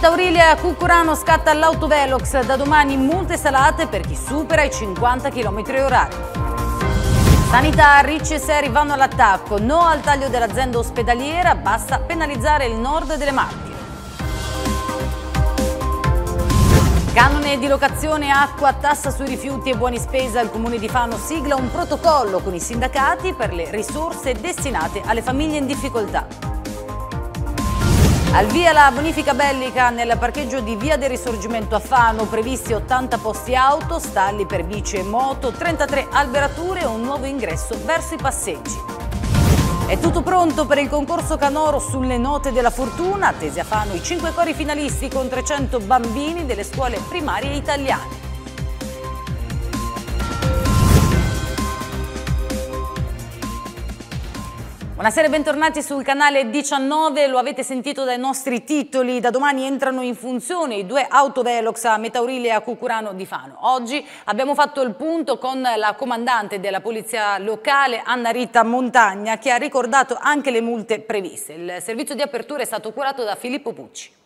Meta a Cucurano scatta l'autovelox, da domani multe salate per chi supera i 50 km h Sanità, ricci e seri vanno all'attacco, no al taglio dell'azienda ospedaliera, basta penalizzare il nord delle Marche. Canone di locazione, acqua, tassa sui rifiuti e buoni spesa, il comune di Fano sigla un protocollo con i sindacati per le risorse destinate alle famiglie in difficoltà. Al via la bonifica bellica nel parcheggio di Via del Risorgimento a Fano, previsti 80 posti auto, stalli per bici e moto, 33 alberature e un nuovo ingresso verso i passeggi. È tutto pronto per il concorso Canoro sulle note della fortuna, attesi a Fano i 5 cori finalisti con 300 bambini delle scuole primarie italiane. Buonasera e bentornati sul canale 19, lo avete sentito dai nostri titoli, da domani entrano in funzione i due autovelox a Metaurile e a Cucurano di Fano. Oggi abbiamo fatto il punto con la comandante della polizia locale Anna Rita Montagna che ha ricordato anche le multe previste. Il servizio di apertura è stato curato da Filippo Pucci.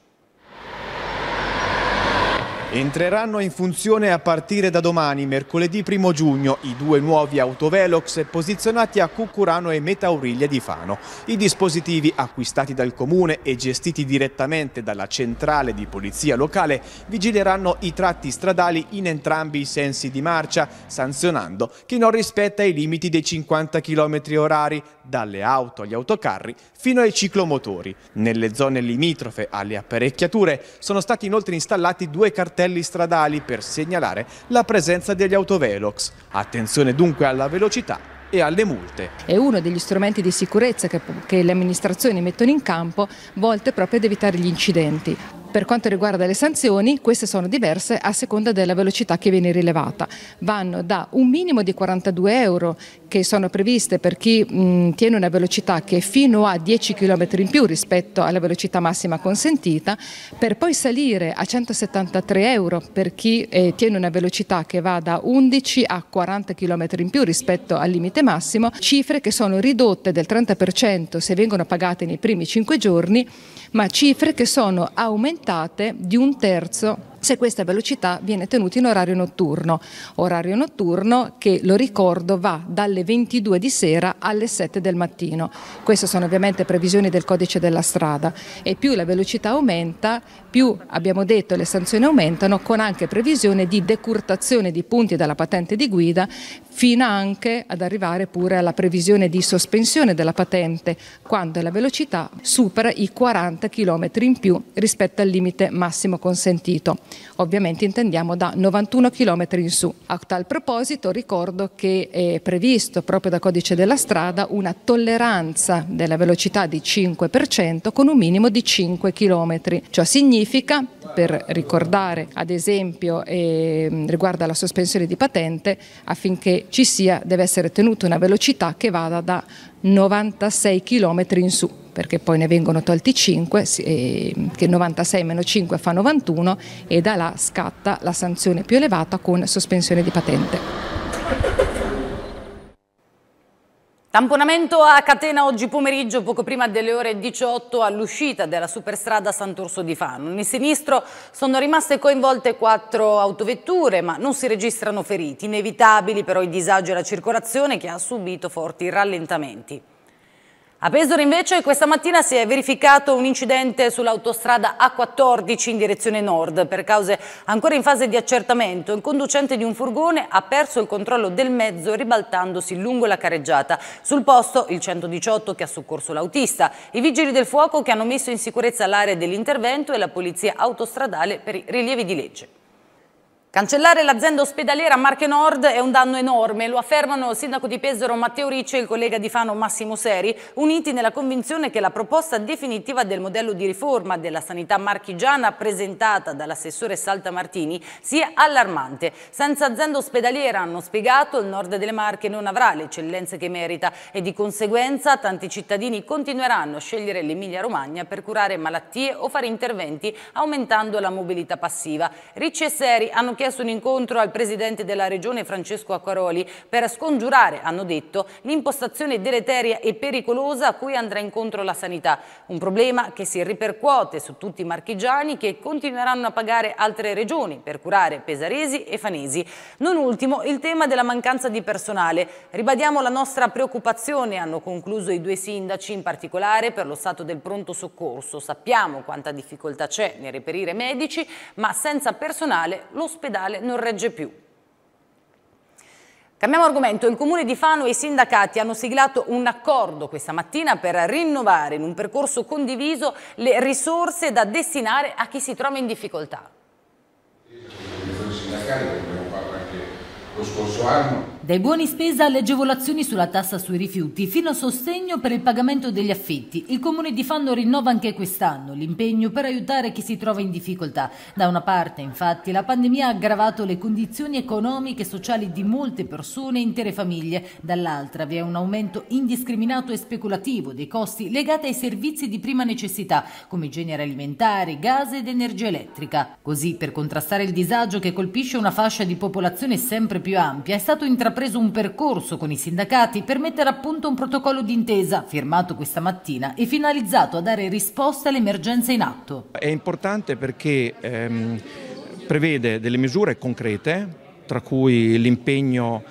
Entreranno in funzione a partire da domani, mercoledì 1 giugno, i due nuovi autovelox posizionati a Cucurano e Metauriglia di Fano. I dispositivi acquistati dal comune e gestiti direttamente dalla centrale di polizia locale vigileranno i tratti stradali in entrambi i sensi di marcia, sanzionando chi non rispetta i limiti dei 50 km orari, dalle auto agli autocarri fino ai ciclomotori. Nelle zone limitrofe alle apparecchiature sono stati inoltre installati due cartelli cartelli stradali per segnalare la presenza degli autovelox. Attenzione dunque alla velocità e alle multe. È uno degli strumenti di sicurezza che, che le amministrazioni mettono in campo volte proprio ad evitare gli incidenti. Per quanto riguarda le sanzioni, queste sono diverse a seconda della velocità che viene rilevata. Vanno da un minimo di 42 euro che sono previste per chi mh, mm, tiene una velocità che è fino a 10 km in più rispetto alla velocità massima consentita, per poi salire a 173 euro per chi eh, tiene una velocità che va da 11 a 40 km in più rispetto al limite massimo, cifre che sono ridotte del 30% se vengono pagate nei primi 5 giorni, ma cifre che sono aumentate rispettate di un terzo se questa velocità viene tenuta in orario notturno. Orario notturno che, lo ricordo, va dalle 22 di sera alle 7 del mattino. Queste sono ovviamente previsioni del codice della strada e più la velocità aumenta, più abbiamo detto le sanzioni aumentano con anche previsione di decurtazione di punti dalla patente di guida fino anche ad arrivare pure alla previsione di sospensione della patente quando la velocità supera i 40 km in più rispetto al limite massimo consentito ovviamente intendiamo da 91 km in su. A tal proposito ricordo che è previsto proprio da codice della strada una tolleranza della velocità di 5% con un minimo di 5 km. Ciò significa, per ricordare ad esempio eh, riguardo alla sospensione di patente, affinché ci sia deve essere tenuta una velocità che vada da 96 km in su perché poi ne vengono tolti 5, che 96 meno 5 fa 91 e da là scatta la sanzione più elevata con sospensione di patente. Tamponamento a catena oggi pomeriggio, poco prima delle ore 18, all'uscita della superstrada Sant'Urso di Fano. Nel sinistro sono rimaste coinvolte quattro autovetture, ma non si registrano feriti. Inevitabili però i disagi alla circolazione che ha subito forti rallentamenti. A Pesaro invece questa mattina si è verificato un incidente sull'autostrada A14 in direzione nord. Per cause ancora in fase di accertamento, Un conducente di un furgone ha perso il controllo del mezzo ribaltandosi lungo la careggiata. Sul posto il 118 che ha soccorso l'autista, i vigili del fuoco che hanno messo in sicurezza l'area dell'intervento e la polizia autostradale per i rilievi di legge. Cancellare l'azienda ospedaliera Marche Nord è un danno enorme, lo affermano il sindaco di Pesaro Matteo Ricci e il collega di Fano Massimo Seri, uniti nella convinzione che la proposta definitiva del modello di riforma della sanità marchigiana presentata dall'assessore Salta Martini sia allarmante. Senza azienda ospedaliera, hanno spiegato, il nord delle Marche non avrà le eccellenze che merita e di conseguenza tanti cittadini continueranno a scegliere l'Emilia Romagna per curare malattie o fare interventi aumentando la mobilità passiva. Ricci e Seri hanno chiesto chiesto un incontro al presidente della regione Francesco Acquaroli per scongiurare, hanno detto, l'impostazione deleteria e pericolosa a cui andrà incontro la sanità. Un problema che si ripercuote su tutti i marchigiani che continueranno a pagare altre regioni per curare pesaresi e fanesi. Non ultimo il tema della mancanza di personale. Ribadiamo la nostra preoccupazione, hanno concluso i due sindaci, in particolare per lo stato del pronto soccorso. Sappiamo quanta difficoltà c'è nel reperire medici, ma senza personale l'ospedale l'ospedale non regge più. Cambiamo argomento. Il Comune di Fano e i sindacati hanno siglato un accordo questa mattina per rinnovare in un percorso condiviso le risorse da destinare a chi si trova in difficoltà. Sindacali, come abbiamo fatto anche lo scorso anno, dai buoni spesa alle agevolazioni sulla tassa sui rifiuti, fino a sostegno per il pagamento degli affitti, il Comune di Fanno rinnova anche quest'anno l'impegno per aiutare chi si trova in difficoltà. Da una parte, infatti, la pandemia ha aggravato le condizioni economiche e sociali di molte persone e intere famiglie, dall'altra vi è un aumento indiscriminato e speculativo dei costi legati ai servizi di prima necessità, come genere alimentare, gas ed energia elettrica. Così, per contrastare il disagio che colpisce una fascia di popolazione sempre più ampia, è stato intrapreso intrapreso un percorso con i sindacati per mettere a punto un protocollo d'intesa firmato questa mattina e finalizzato a dare risposta all'emergenza in atto. È importante perché ehm, prevede delle misure concrete, tra cui l'impegno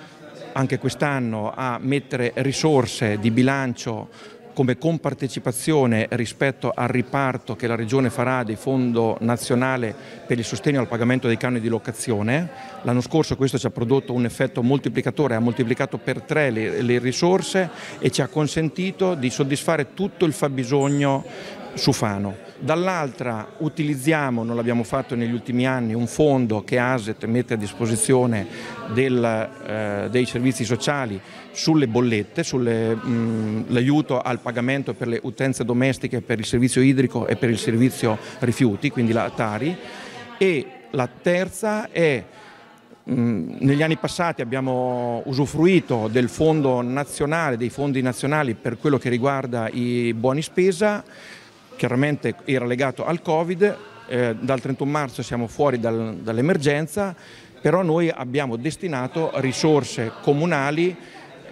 anche quest'anno a mettere risorse di bilancio come compartecipazione rispetto al riparto che la Regione farà del Fondo Nazionale per il sostegno al pagamento dei canoni di locazione. L'anno scorso questo ci ha prodotto un effetto moltiplicatore, ha moltiplicato per tre le, le risorse e ci ha consentito di soddisfare tutto il fabbisogno su Fano dall'altra utilizziamo, non l'abbiamo fatto negli ultimi anni, un fondo che ASET mette a disposizione del, eh, dei servizi sociali sulle bollette, sull'aiuto al pagamento per le utenze domestiche, per il servizio idrico e per il servizio rifiuti, quindi la Tari. E la terza è negli anni passati abbiamo usufruito del fondo nazionale, dei fondi nazionali per quello che riguarda i buoni spesa chiaramente era legato al Covid, eh, dal 31 marzo siamo fuori dal, dall'emergenza, però noi abbiamo destinato risorse comunali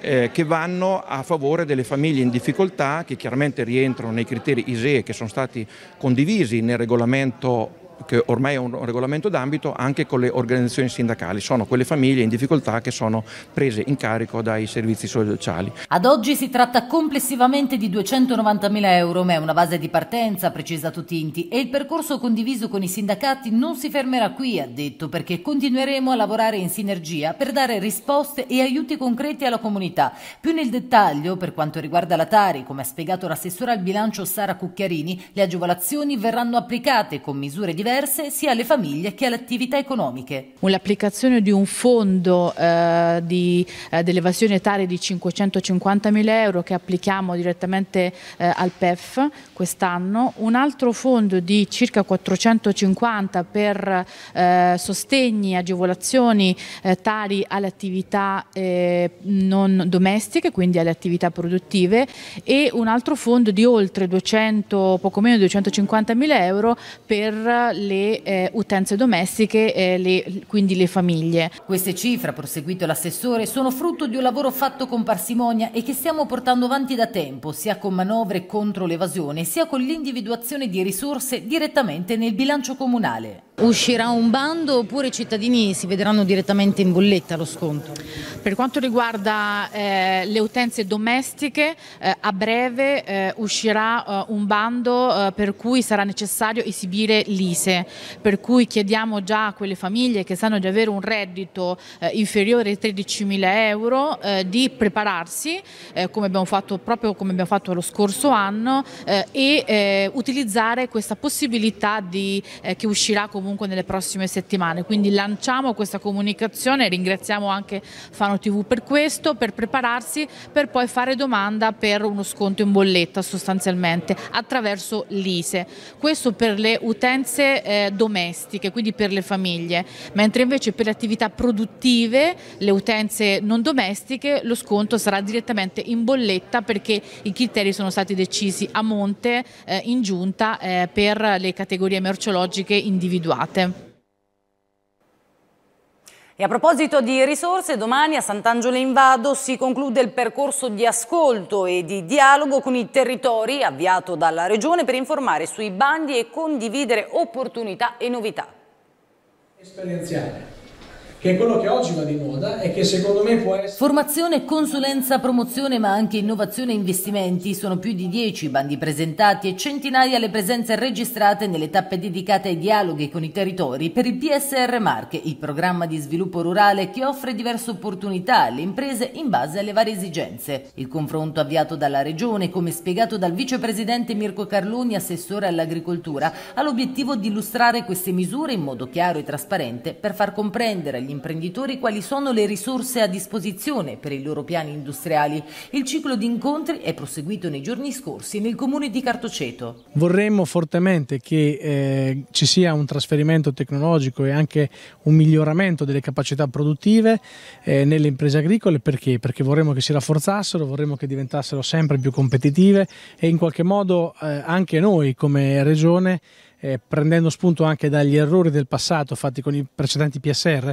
eh, che vanno a favore delle famiglie in difficoltà che chiaramente rientrano nei criteri ISEE che sono stati condivisi nel regolamento che ormai è un regolamento d'ambito, anche con le organizzazioni sindacali. Sono quelle famiglie in difficoltà che sono prese in carico dai servizi sociali. Ad oggi si tratta complessivamente di 290.000 euro, ma è una base di partenza, precisa Tutinti, e il percorso condiviso con i sindacati non si fermerà qui, ha detto, perché continueremo a lavorare in sinergia per dare risposte e aiuti concreti alla comunità. Più nel dettaglio, per quanto riguarda la Tari, come ha spiegato l'assessore al bilancio Sara Cucchiarini, le agevolazioni verranno applicate con misure diverse diverse sia alle famiglie che alle attività economiche. L'applicazione di un fondo eh, di, eh, dell'evasione etaria di 550 mila euro che applichiamo direttamente eh, al PEF quest'anno, un altro fondo di circa 450 per eh, sostegni, agevolazioni eh, tali alle attività eh, non domestiche, quindi alle attività produttive e un altro fondo di oltre 200, poco meno di 250 mila euro per le eh, utenze domestiche, eh, le, quindi le famiglie. Queste cifre, ha proseguito l'assessore, sono frutto di un lavoro fatto con parsimonia e che stiamo portando avanti da tempo, sia con manovre contro l'evasione, sia con l'individuazione di risorse direttamente nel bilancio comunale. Uscirà un bando oppure i cittadini si vedranno direttamente in bolletta lo sconto? Per quanto riguarda eh, le utenze domestiche, eh, a breve eh, uscirà eh, un bando eh, per cui sarà necessario esibire l'ISE, per cui chiediamo già a quelle famiglie che sanno di avere un reddito eh, inferiore ai 13.000 euro di prepararsi, come abbiamo fatto proprio come abbiamo fatto lo scorso anno, e utilizzare questa possibilità di, che uscirà comunque comunque nelle prossime settimane. Quindi lanciamo questa comunicazione, ringraziamo anche Fano TV per questo, per prepararsi per poi fare domanda per uno sconto in bolletta sostanzialmente attraverso l'ISE. Questo per le utenze eh, domestiche, quindi per le famiglie, mentre invece per le attività produttive, le utenze non domestiche, lo sconto sarà direttamente in bolletta perché i criteri sono stati decisi a monte eh, in giunta eh, per le categorie merceologiche individuali private. E a proposito di risorse, domani a Sant'Angelo in Vado si conclude il percorso di ascolto e di dialogo con i territori avviato dalla Regione per informare sui bandi e condividere opportunità e novità. Esperienziale che è quello che oggi va di moda e che secondo me può essere... Formazione, consulenza, promozione ma anche innovazione e investimenti. Sono più di dieci i bandi presentati e centinaia le presenze registrate nelle tappe dedicate ai dialoghi con i territori per il PSR Marche, il programma di sviluppo rurale che offre diverse opportunità alle imprese in base alle varie esigenze. Il confronto avviato dalla Regione, come spiegato dal Vicepresidente Mirko Carloni, assessore all'agricoltura, ha l'obiettivo di illustrare queste misure in modo chiaro e trasparente per far comprendere agli agli imprenditori quali sono le risorse a disposizione per i loro piani industriali. Il ciclo di incontri è proseguito nei giorni scorsi nel comune di Cartoceto. Vorremmo fortemente che eh, ci sia un trasferimento tecnologico e anche un miglioramento delle capacità produttive eh, nelle imprese agricole perché? Perché vorremmo che si rafforzassero, vorremmo che diventassero sempre più competitive e in qualche modo eh, anche noi come regione eh, prendendo spunto anche dagli errori del passato fatti con i precedenti PSR,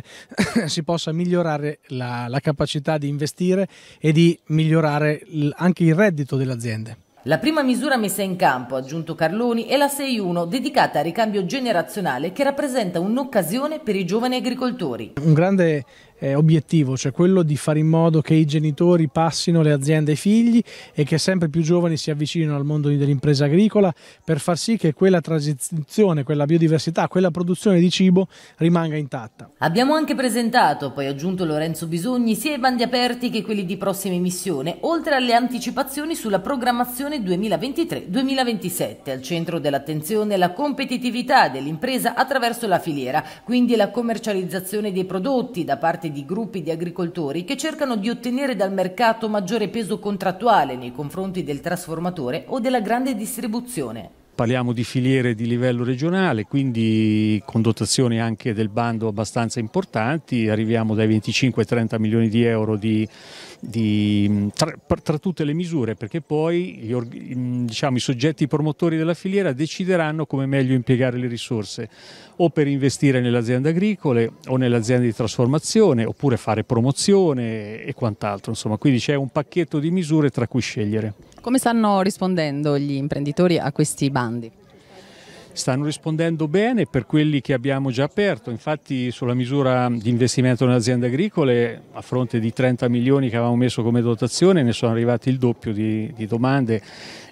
si possa migliorare la, la capacità di investire e di migliorare l- anche il reddito delle aziende. La prima misura messa in campo, ha aggiunto Carloni, è la 6.1 dedicata al ricambio generazionale che rappresenta un'occasione per i giovani agricoltori. Un grande eh, obiettivo, cioè quello di fare in modo che i genitori passino le aziende ai figli e che sempre più giovani si avvicinino al mondo dell'impresa agricola per far sì che quella transizione, quella biodiversità, quella produzione di cibo rimanga intatta. Abbiamo anche presentato, poi aggiunto Lorenzo Bisogni, sia i bandi aperti che quelli di prossima emissione, oltre alle anticipazioni sulla programmazione 2023-2027. Al centro dell'attenzione la competitività dell'impresa attraverso la filiera, quindi la commercializzazione dei prodotti da parte parte di gruppi di agricoltori che cercano di ottenere dal mercato maggiore peso contrattuale nei confronti del trasformatore o della grande distribuzione parliamo di filiere di livello regionale, quindi con dotazioni anche del bando abbastanza importanti, arriviamo dai 25 ai 30 milioni di euro di, di, tra, tra, tutte le misure, perché poi gli, mm, diciamo, i soggetti promotori della filiera decideranno come meglio impiegare le risorse, o per investire nelle aziende agricole o nelle aziende di trasformazione, oppure fare promozione e quant'altro. Insomma, quindi c'è un pacchetto di misure tra cui scegliere. Come stanno rispondendo gli imprenditori a questi bandi? stanno rispondendo bene per quelli che abbiamo già aperto, infatti sulla misura di investimento in aziende agricole a fronte di 30 milioni che avevamo messo come dotazione ne sono arrivati il doppio di, di domande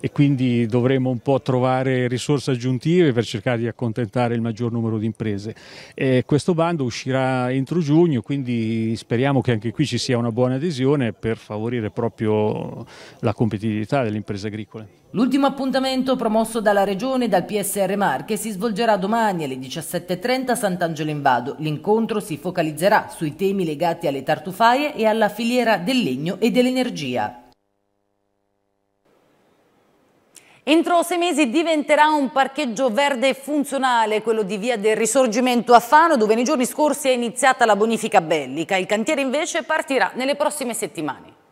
e quindi dovremo un po' trovare risorse aggiuntive per cercare di accontentare il maggior numero di imprese. E questo bando uscirà entro giugno, quindi speriamo che anche qui ci sia una buona adesione per favorire proprio la competitività delle imprese agricole. L'ultimo appuntamento promosso dalla Regione e dal PSR Marche si svolgerà domani alle 17.30 a Sant'Angelo in Vado. L'incontro si focalizzerà sui temi legati alle tartufaie e alla filiera del legno e dell'energia. Entro sei mesi diventerà un parcheggio verde funzionale quello di Via del Risorgimento a Fano dove nei giorni scorsi è iniziata la bonifica bellica. Il cantiere invece partirà nelle prossime settimane.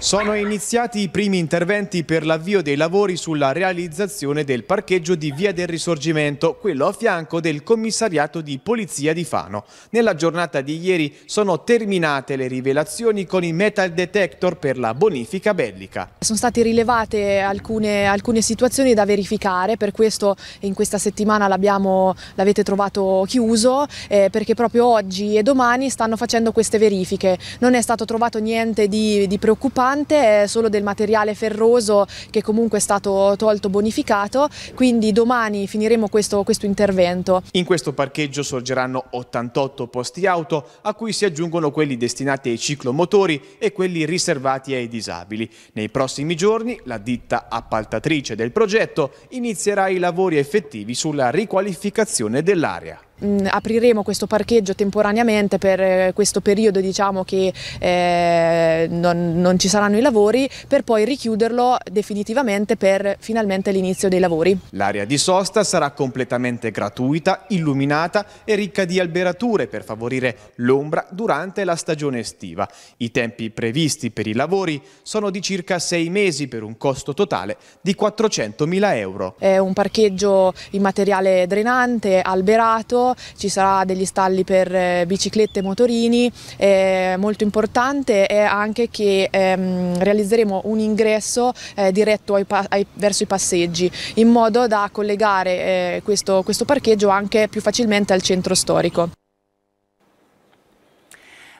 Sono iniziati i primi interventi per l'avvio dei lavori sulla realizzazione del parcheggio di Via del Risorgimento, quello a fianco del commissariato di Polizia di Fano. Nella giornata di ieri sono terminate le rivelazioni con i metal detector per la bonifica bellica. Sono state rilevate alcune, alcune situazioni da verificare, per questo in questa settimana l'avete trovato chiuso, eh, perché proprio oggi e domani stanno facendo queste verifiche. Non è stato trovato niente di, di preoccupante rilevante è solo del materiale ferroso che comunque è stato tolto bonificato, quindi domani finiremo questo, questo intervento. In questo parcheggio sorgeranno 88 posti auto a cui si aggiungono quelli destinati ai ciclomotori e quelli riservati ai disabili. Nei prossimi giorni la ditta appaltatrice del progetto inizierà i lavori effettivi sulla riqualificazione dell'area mh, mm, apriremo questo parcheggio temporaneamente per eh, questo periodo diciamo, che eh, non, non ci saranno i lavori per poi richiuderlo definitivamente per finalmente l'inizio dei lavori. L'area di sosta sarà completamente gratuita, illuminata e ricca di alberature per favorire l'ombra durante la stagione estiva. I tempi previsti per i lavori sono di circa sei mesi per un costo totale di 400.000 euro. È un parcheggio in materiale drenante, alberato, ci sarà degli stalli per eh, biciclette e motorini, eh, molto importante è anche che ehm, realizzeremo un ingresso eh, diretto ai ai, verso i passeggi in modo da collegare eh, questo, questo parcheggio anche più facilmente al centro storico.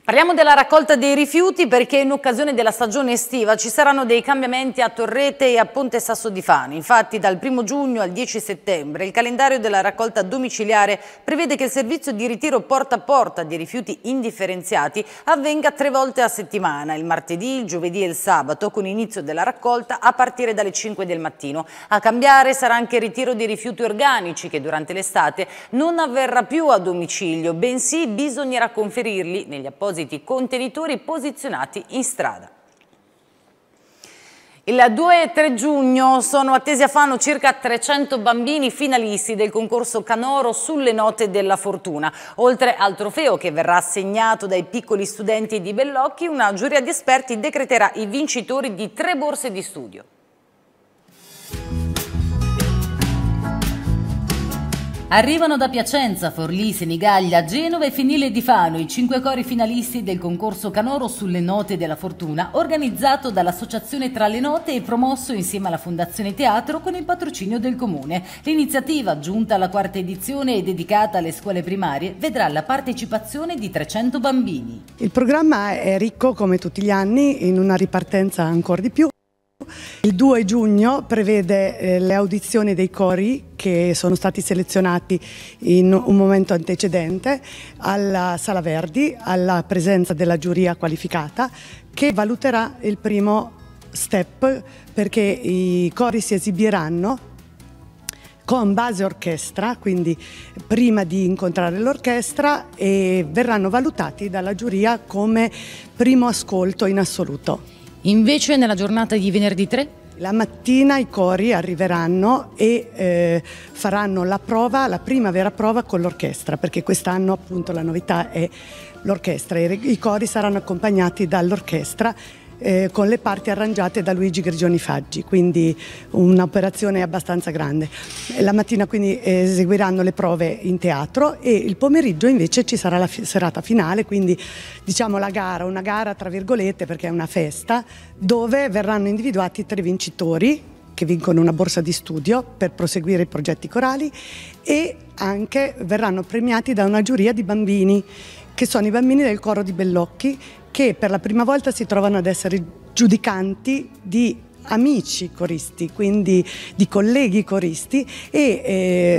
Parliamo della raccolta dei rifiuti perché in occasione della stagione estiva ci saranno dei cambiamenti a Torrete e a Ponte Sasso di Fani. Infatti dal 1 giugno al 10 settembre il calendario della raccolta domiciliare prevede che il servizio di ritiro porta a porta di rifiuti indifferenziati avvenga tre volte a settimana, il martedì, il giovedì e il sabato, con inizio della raccolta a partire dalle 5 del mattino. A cambiare sarà anche il ritiro di rifiuti organici che durante l'estate non avverrà più a domicilio, bensì bisognerà conferirli negli appositi appositi contenitori posizionati in strada. Il 2 e 3 giugno sono attesi a Fano circa 300 bambini finalisti del concorso Canoro sulle note della fortuna. Oltre al trofeo che verrà assegnato dai piccoli studenti di Bellocchi, una giuria di esperti decreterà i vincitori di tre borse di studio. Arrivano da Piacenza, Forlì, Senigallia, Genova e Finile di Fano i cinque cori finalisti del concorso Canoro sulle note della fortuna organizzato dall'associazione Tra le Note e promosso insieme alla Fondazione Teatro con il patrocinio del Comune. L'iniziativa, giunta alla quarta edizione e dedicata alle scuole primarie, vedrà la partecipazione di 300 bambini. Il programma è ricco come tutti gli anni in una ripartenza ancora di più. Il 2 giugno prevede eh, le audizioni dei cori che sono stati selezionati in un momento antecedente alla Sala Verdi, alla presenza della giuria qualificata che valuterà il primo step perché i cori si esibiranno con base orchestra, quindi prima di incontrare l'orchestra e verranno valutati dalla giuria come primo ascolto in assoluto. Invece nella giornata di venerdì 3? La mattina i cori arriveranno e eh, faranno la prova, la prima vera prova con l'orchestra, perché quest'anno appunto la novità è l'orchestra. I, I cori saranno accompagnati dall'orchestra eh, con le parti arrangiate da Luigi Grigioni Faggi, quindi un'operazione abbastanza grande. La mattina quindi eseguiranno le prove in teatro e il pomeriggio invece ci sarà la fi serata finale, quindi diciamo la gara, una gara tra virgolette perché è una festa, dove verranno individuati tre vincitori che vincono una borsa di studio per proseguire i progetti corali e anche verranno premiati da una giuria di bambini che sono i bambini del coro di Bellocchi che per la prima volta si trovano ad essere giudicanti di amici coristi, quindi di colleghi coristi e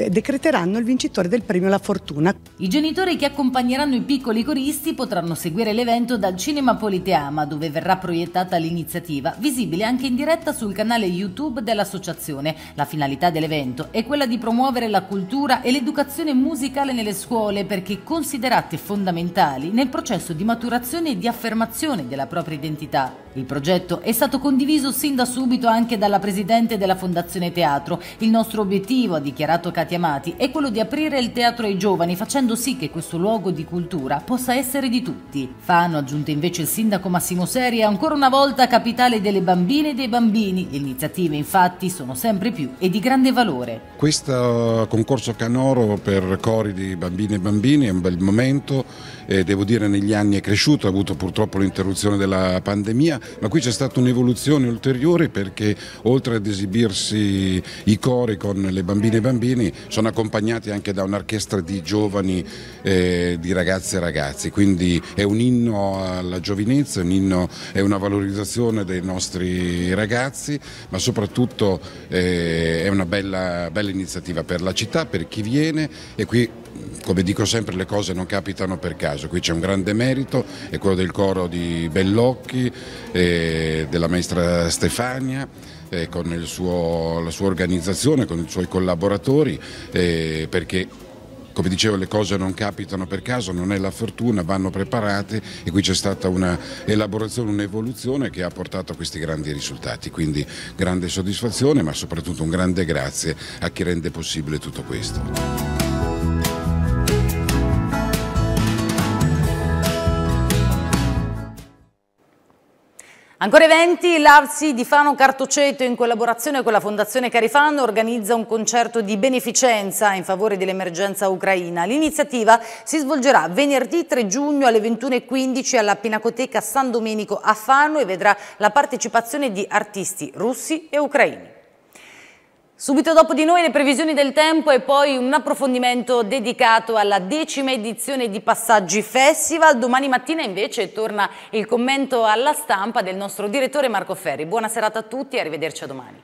eh, decreteranno il vincitore del premio La Fortuna. I genitori che accompagneranno i piccoli coristi potranno seguire l'evento dal Cinema Politeama dove verrà proiettata l'iniziativa, visibile anche in diretta sul canale YouTube dell'associazione. La finalità dell'evento è quella di promuovere la cultura e l'educazione musicale nelle scuole perché considerate fondamentali nel processo di maturazione e di affermazione della propria identità. Il progetto è stato condiviso sin da subito anche dalla presidente della Fondazione Teatro. Il nostro obiettivo, ha dichiarato Katia Amati, è quello di aprire il teatro ai giovani, facendo sì che questo luogo di cultura possa essere di tutti. Fano, aggiunto invece il sindaco Massimo Seri, è ancora una volta capitale delle bambine e dei bambini. Le iniziative, infatti, sono sempre più e di grande valore. Questo concorso Canoro per cori di bambine e bambini è un bel momento. Eh, devo dire, negli anni è cresciuto, ha avuto purtroppo l'interruzione della pandemia ma qui c'è stata un'evoluzione ulteriore perché oltre ad esibirsi i cori con le bambine e bambini sono accompagnati anche da un'orchestra di giovani, eh, di ragazze e ragazzi, quindi è un inno alla giovinezza, un inno, è una valorizzazione dei nostri ragazzi, ma soprattutto eh, è una bella, bella iniziativa per la città, per chi viene e qui come dico sempre le cose non capitano per caso, qui c'è un grande merito, è quello del coro di Bellocchi, della maestra Stefania, eh, con suo, la sua organizzazione, con i suoi collaboratori, eh, perché come dicevo le cose non capitano per caso, non è la fortuna, vanno preparate e qui c'è stata un'elaborazione, un'evoluzione che ha portato a questi grandi risultati, quindi grande soddisfazione ma soprattutto un grande grazie a chi rende possibile tutto questo. Ancora eventi, l'Arsi di Fano Cartoceto in collaborazione con la Fondazione Carifano organizza un concerto di beneficenza in favore dell'emergenza ucraina. L'iniziativa si svolgerà venerdì 3 giugno alle 21.15 alla Pinacoteca San Domenico a Fano e vedrà la partecipazione di artisti russi e ucraini. Subito dopo di noi le previsioni del tempo e poi un approfondimento dedicato alla decima edizione di Passaggi Festival. Domani mattina invece torna il commento alla stampa del nostro direttore Marco Ferri. Buona serata a tutti e arrivederci a domani.